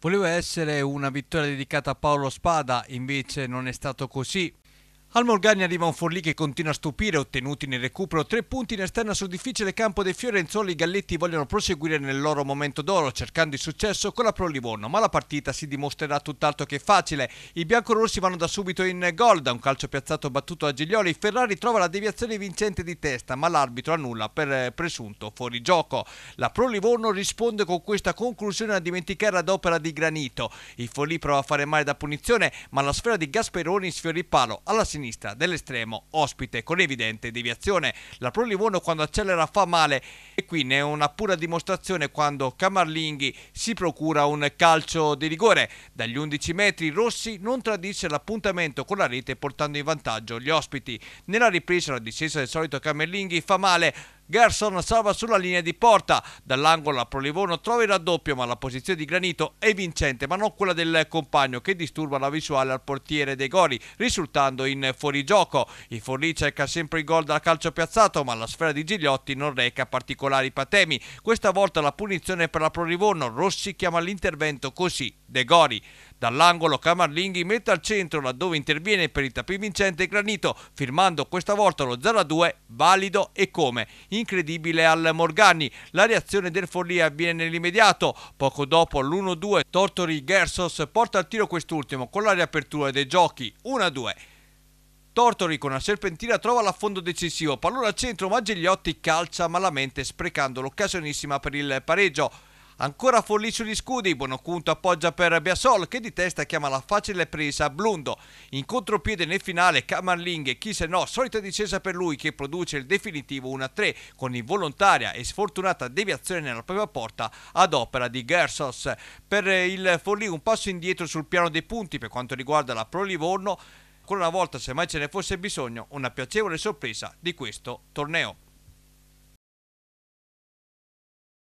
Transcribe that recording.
Voleva essere una vittoria dedicata a Paolo Spada, invece non è stato così. Al Morgagni arriva un Forlì che continua a stupire, ottenuti nel recupero tre punti in esterna sul difficile campo dei Fiorenzoli. I Galletti vogliono proseguire nel loro momento d'oro, cercando il successo con la Pro Livorno, ma la partita si dimostrerà tutt'altro che facile. I biancorossi vanno da subito in gol, da un calcio piazzato battuto da Giglioli. Ferrari trova la deviazione vincente di testa, ma l'arbitro annulla per presunto fuorigioco. La Pro Livorno risponde con questa conclusione a dimenticare ad opera di Granito. Il Forlì prova a fare male da punizione, ma la sfera di Gasperoni sfiora il palo alla sinistra sinistra dell'estremo ospite con evidente deviazione. La Pro Livorno quando accelera fa male e qui ne è una pura dimostrazione quando Camarlinghi si procura un calcio di rigore. Dagli 11 metri Rossi non tradisce l'appuntamento con la rete portando in vantaggio gli ospiti. Nella ripresa la discesa del solito Camarlinghi fa male Gerson salva sulla linea di porta. Dall'angolo a Livorno trova il raddoppio, ma la posizione di Granito è vincente, ma non quella del compagno che disturba la visuale al portiere De Gori, risultando in fuorigioco. Il Forlì cerca sempre il gol dal calcio piazzato, ma la sfera di Gigliotti non reca particolari patemi. Questa volta la punizione per la Pro Livorno. Rossi chiama l'intervento così. De Gori. Dall'angolo Camarlinghi mette al centro laddove interviene per il vincente Granito, firmando questa volta lo 0-2 valido e come. Incredibile al Morgani, la reazione del Follia avviene nell'immediato. Poco dopo l'1-2 Tortori Gersos porta al tiro quest'ultimo con la riapertura dei giochi 1-2. Tortori con una serpentina trova l'affondo decisivo, pallone al centro ma Gigliotti calcia malamente sprecando l'occasionissima per il pareggio. Ancora Forlì sugli scudi, Buonocunto appoggia per Biasol che di testa chiama la facile presa a Blundo. In contropiede nel finale Camarlinghe, chi se no, solita discesa per lui che produce il definitivo 1-3 con involontaria e sfortunata deviazione nella propria porta ad opera di Gersos. Per il Forlì un passo indietro sul piano dei punti per quanto riguarda la Pro Livorno, ancora una volta se mai ce ne fosse bisogno una piacevole sorpresa di questo torneo.